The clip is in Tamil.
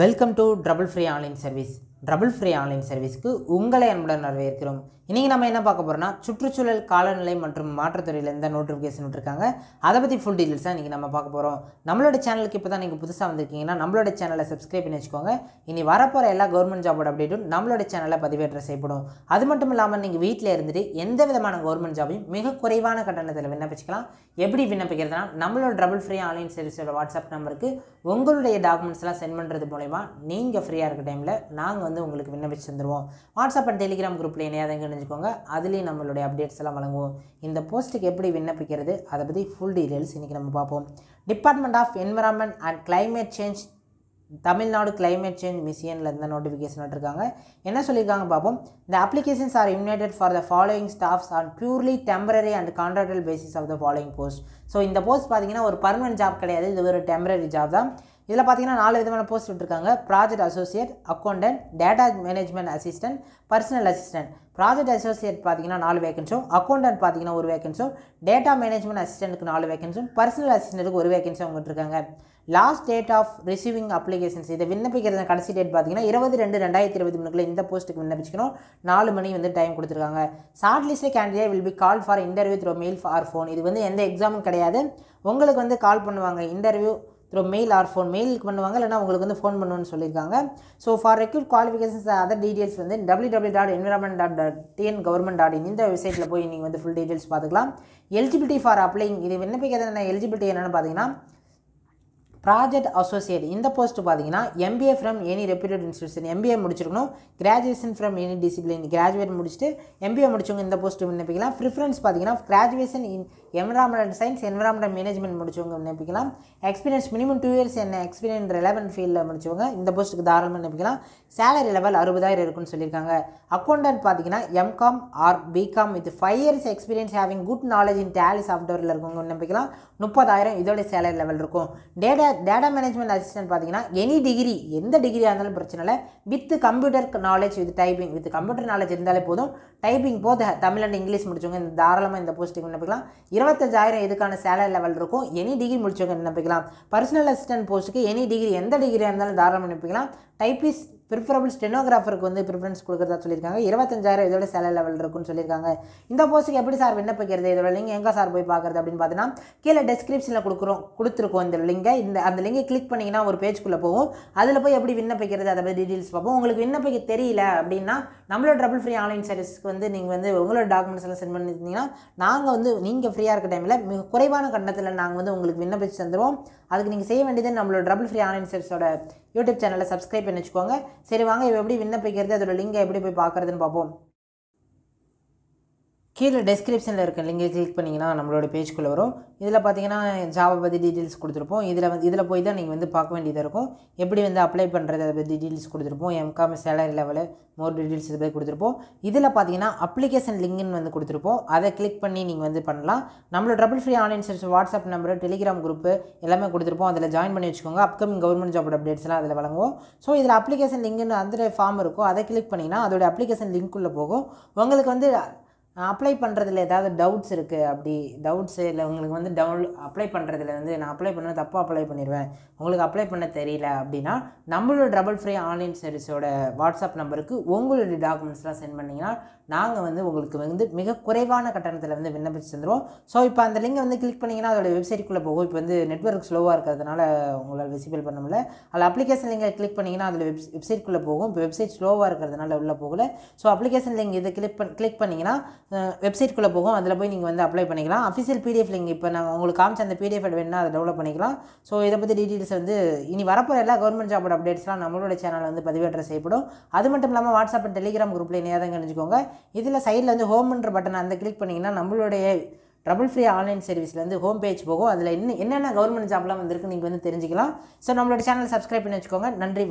Welcome to Trouble Free Online Service. Trouble free online சர்வீஸ்க்கு உங்களை அன்புடன் வரவேற்கிறோம் இன்றைக்கி நம்ம என்ன பார்க்க போகிறோம்னா சுற்றுச்சூழல் காலநிலை மற்றும் மாற்றத்துறையில் எந்த நோட்டிஃபிகேஷன் விட்டுருக்காங்க அதை பற்றி ஃபுல் டீட்டெயில்ஸாக இன்றைக்கி நம்ம பார்க்க போகிறோம் நம்மளோட சேனலுக்கு இப்போ தான் நீங்கள் புதுசாக வந்திருக்கீங்கன்னா நம்மளோட சேனலை சப்ஸ்கிரைப் பண்ணி வச்சுக்கோங்க இனி வரப்போகிற எல்லா கவர்மெண்ட் ஜாபோட அப்டேட்டும் நம்மளோட சேனலில் பதிவேற்ற செய்யப்படும் அது மட்டும் இல்லாமல் நீங்கள் வீட்டில் இருந்துட்டு எந்த விதமான கவர்மெண்ட் ஜாபையும் மிக குறைவான கட்டணத்தில் விண்ணப்பிச்சிக்கலாம் எப்படி விண்ணப்பிக்கிறதுனா நம்மளோட டபுள் ஃப்ரீ ஆன்லைன் சர்வீஸோட வாட்ஸ்அப் நம்பருக்கு உங்களுடைய டாக்குமெண்ட்ஸ்லாம் சென்ட் பண்ணுறது மூலயமா நீங்கள் ஃப்ரீயாக இருக்க டைமில் நாங்கள் வந்து வந்து உங்களுக்கு விண்ணப்பிச்சு தந்துடுவோம் வாட்ஸ்அப் அண்ட் டெலிகிராம் குரூப்பில் எங்கே இணைஞ்சுக்கோங்க அதுலேயும் நம்மளுடைய அப்டேட்ஸ் எல்லாம் வழங்குவோம் இந்த போஸ்ட்டுக்கு எப்படி விண்ணப்பிக்கிறது அதை பற்றி ஃபுல் டீட்டெயில்ஸ் இன்றைக்கி நம்ம பார்ப்போம் department of environment and climate change Tamil Nadu climate change மிஷியனில் இருந்த நோட்டிஃபிகேஷன் விட்டுருக்காங்க என்ன சொல்லியிருக்காங்க பார்ப்போம் இந்த applications are invited for the following staffs on purely temporary and contractual basis of the following post so இந்த போஸ்ட் பார்த்தீங்கன்னா ஒரு பர்மனன்ட் ஜாப் கிடையாது இது ஒரு டெம்பரரி ஜாப் தான் இதில் பார்த்தீங்கன்னா நாலு விதமான போஸ்ட் விட்டுருக்காங்க project associate accountant data management assistant personal assistant project associate பார்த்தீங்கன்னா நாலு வேகன்ஸும் அக்கௌண்டன்ட் பார்த்தீங்கன்னா ஒரு வேகன்ஸும் டேட்டா மேனேஜ்மெண்ட் அசிஸ்டன்ட்டுக்கு நாலு வேக்கன்ஸும் பர்சனல் அசிஸ்டன்ட்டுக்கு ஒரு அவங்க விட்டுருக்காங்க last date of receiving applications இதை விண்ணப்பிக்கிறது கடைசி டேட் பார்த்தீங்கன்னா இருபது ரெண்டு ரெண்டாயிரத்தி இருபத்தி மூணுக்குள்ள இந்த போஸ்ட்டுக்கு விண்ணப்பிக்கணும் நாலு மணி வந்து டைம் கொடுத்துருக்காங்க short list candidate will be call for interview through mail for phone இது வந்து எந்த எக்ஸாமும் கிடையாது உங்களுக்கு வந்து கால் பண்ணுவாங்க interview through mail or phone மெயிலுக்கு பண்ணுவாங்க இல்லைனா உங்களுக்கு வந்து ஃபோன் பண்ணுவோன்னு சொல்லியிருக்காங்க so for recruit qualifications other details வந்து W W dot environment dot dot TN government dot in இந்த வெப்சைட்டில் போய் நீங்கள் வந்து ஃபுல் டீடைல்ஸ் பார்த்துக்கலாம் எலிஜிபிலிட்டி ஃபார் அப்ளைங் இது விண்ணப்பிக்கிறது என்ன எலிஜிபிலிட்டி என்னென்னு பார்த்தீங்கன்னா ப்ராஜெக்ட் அசோசியேட் இந்த போஸ்ட் பார்த்தீங்கன்னா MBA from any reputed institution MBA முடிச்சிருக்கணும் graduation from any discipline graduate முடிச்சுட்டு எம்பிஏ முடிச்சவங்க இந்த போஸ்ட்டு விண்ணப்பிக்கலாம் ப்ரிஃபரன்ஸ் பார்த்தீங்கன்னா graduation in environment science environment management முடிச்சவங்க விண்ணப்பிக்கலாம் எக்ஸ்பீரியன்ஸ் மினிமம் டூ இயர்ஸ் என்ன எக்ஸ்பீரியன்ஸ் ரெலவன் ஃபீல்டில் முடிச்சவங்க இந்த போஸ்ட்டுக்கு தாராளமாக விண்ணப்பிக்கலாம் சேலரி லெவல் அறுபதாயிரம் இருக்குன்னு சொல்லியிருக்காங்க அக்கௌண்டன்ட் பார்த்தீங்கன்னா MCom or BCom with five years experience having good knowledge in Tally சாஃப்ட்வேரில் இருக்கவங்க விண்ணப்பிக்கலாம் முப்பதாயிரம் இதோட சேலரி லெவல் இருக்கும் டேட்டா டேட்டா மேனேஜ்மெண்ட் அசிஸ்டன்ட் பார்த்தீங்கன்னா எனி டிகிரி எந்த டிகிரியாக இருந்தாலும் பிரச்சனை இல்லை with computer knowledge with typing with computer knowledge இருந்தாலே போதும் டைப்பிங் போது தமிழ் அண்ட் இங்கிலீஷ் முடிச்சவங்க இந்த தாராளமாக இந்த போஸ்டிங் நினைப்பிக்கலாம் இருபத்தஞ்சாயிரம் இதுக்கான சேலரி லெவல் இருக்கும் எனி டிகிரி முடிச்சவங்க நினைப்பிக்கலாம் பர்சனல் அசிஸ்டன்ட் போஸ்ட்டுக்கு எனி டிகிரி எந்த டிகிரியாக இருந்தாலும் தாராளமாக நினைப்பிக்கலாம் டைப்பிஸ் ப்ரிஃபரபிள் ஸ்டெனோகிராஃபருக்கு வந்து ப்ரிஃபரன்ஸ் கொடுக்குறதா சொல்லியிருக்காங்க இருபத்தஞ்சாயிரம் இதோட சேலரி லெவல் இருக்குன்னு சொல்லியிருக்காங்க இந்த போஸ்ட்டுக்கு எப்படி சார் விண்ணப்பிக்கிறது இதோட லிங்க் எங்கே சார் போய் பார்க்குறது அப்படின்னு பார்த்தீங்கன்னா கீழே டெஸ்கிரிப்ஷனில் கொடுக்குறோம் கொடுத்துருக்கோம் இந்த லிங்கை இந்த அந்த லிங்கை கிளிக் பண்ணிங்கன்னா ஒரு பேஜ்க்குள்ளே போகும் அதில் போய் எப்படி விண்ணப்பிக்கிறது அதை பற்றி டீட்டெயில்ஸ் பார்ப்போம் உங்களுக்கு விண்ணப்பிக்க தெரியல அப்படின்னா நம்மளோட ட்ரபிள் ஃப்ரீ ஆன்லைன் சர்வீஸ்க்கு வந்து நீங்கள் வந்து உங்களோட டாக்குமெண்ட்ஸ் எல்லாம் சென்ட் பண்ணியிருந்தீங்கன்னா நாங்கள் வந்து நீங்கள் ஃப்ரீயாக இருக்க டைமில் மிக குறைவான கட்டணத்தில் நாங்கள் வந்து உங்களுக்கு விண்ணப்பிச்சு தந்துடுவோம் அதுக்கு நீங்கள் செய்ய வேண்டியது நம்மளோட ட்ரபிள் ஃப்ரீ ஆன்லைன் சர்வீஸோட யூடியூப் சேனலை சப்ஸ்கிரைப் பண்ணி வச்சுக்கோங்க சரி வாங்க இவ எப்படி விண்ணப்பிக்கிறது அதோட லிங்கை எப்படி போய் பார்க்குறதுன்னு பார்ப்போம் கீழே டெஸ்கிரிப்ஷனில் இருக்க லிங்கை கிளிக் பண்ணிங்கன்னா நம்மளோட பேஜ்குள்ளே வரும் இதில் பார்த்தீங்கன்னா ஜாபை பற்றி டீட்டெயில்ஸ் கொடுத்துருப்போம் இதில் வந்து இதில் போய் தான் நீங்கள் வந்து பார்க்க வேண்டியதாக இருக்கும் எப்படி வந்து அப்ளை பண்ணுறது அதை பற்றி டீட்டெயில்ஸ் கொடுத்துருப்போம் MCom salary level more details இது போய் கொடுத்துருப்போம் இதில் பார்த்தீங்கன்னா அப்ளிகேஷன் லிங்க்னு வந்து கொடுத்துருப்போம் அதை கிளிக் பண்ணி நீங்கள் வந்து பண்ணலாம் நம்மளோட trouble free online service WhatsApp number Telegram group எல்லாமே கொடுத்துருப்போம் அதில் ஜாயின் பண்ணி வச்சுக்கோங்க அப்கமிங் கவர்மெண்ட் ஜாப் அப்டேட்ஸ்லாம் அதில் வழங்குவோம் ஸோ இதில் அப்ளிகேஷன் லிங்க்னு அந்த ஃபார்ம் இருக்கும் அதை கிளிக் பண்ணிங்கன்னா அதோட அப்ளிகேஷன் லிங்க்குள்ளே போகும் உங்களுக்கு வந்து அப்ளை பண்ணுறதுல ஏதாவது டவுட்ஸ் இருக்குது அப்படி டவுட்ஸ் இல்லை உங்களுக்கு வந்து டவுன் அப்ளை பண்ணுறதுல வந்து நான் அப்ளை பண்ண தப்பாக அப்ளை பண்ணிடுவேன் உங்களுக்கு அப்ளை பண்ண தெரியல அப்படின்னா நம்மளோட டபுள் ஃப்ரீ ஆன்லைன் சர்வீஸோட வாட்ஸ்அப் நம்பருக்கு உங்களுடைய டாக்குமெண்ட்ஸ்லாம் சென்ட் பண்ணிங்கன்னா நாங்கள் வந்து உங்களுக்கு வந்து மிக குறைவான கட்டணத்தில் வந்து விண்ணப்பிச்சு தந்துடுவோம் ஸோ இப்போ அந்த லிங்கை வந்து கிளிக் பண்ணிங்கன்னா அதோட வெப்சைட்டுக்குள்ளே போகும் இப்போ வந்து நெட்ஒர்க் ஸ்லோவாக இருக்கிறதுனால உங்களால் விசிபிள் பண்ண முடியல அதில் அப்ளிகேஷன் லிங்கை கிளிக் பண்ணிங்கன்னா அதில் வெப் வெப்சைட்குள்ளே போகும் இப்போ வெப்சைட் ஸ்லோவாக இருக்கிறதுனால உள்ளே போகல ஸோ அப்ளிகேஷன் லிங்க் இதை கிளிக் பண் கிளிக் பண்ணிங்கன்னா வெப்சைட்குள்ளே போகும் அதில் போய் நீங்கள் வந்து அப்ளை பண்ணிக்கலாம் அஃபிஷியல் பிடிஎஃப் லிங்க் இப்போ நாங்கள் உங்களுக்கு காமிச்ச அந்த பிடிஎஃப் வேணுன்னா அதை டெவலப் பண்ணிக்கலாம் ஸோ இதை பற்றி டீட்டெயில்ஸ் வந்து இனி வரப்போகிற எல்லா கவர்மெண்ட் ஜாப் அப்டேட்ஸ்லாம் நம்மளோட சேனலில் வந்து பதிவேற்ற செய்யப்படும் அது மட்டும் இல்லாமல் வாட்ஸ்அப் அண்ட் டெலிகிராம் குரூப்பில் இணையாதான் தெரிஞ்சுக்கோங்க இதில் சைடில் வந்து ஹோம்ன்ற பட்டன் அந்த கிளிக் பண்ணிங்கன்னா நம்மளுடைய ட்ரபுள் ஃப்ரீ ஆன்லைன் சர்வீஸ்லேருந்து ஹோம் பேஜ் போகும் அதில் இன்னும் என்னென்ன கவர்மெண்ட் ஜாப்லாம் வந்திருக்கு நீங்கள் வந்து தெரிஞ்சுக்கலாம் ஸோ நம்மளோட சேனல் சப்ஸ்கிரைப் பண்ணி வச்சுக்கோங்க நன்றி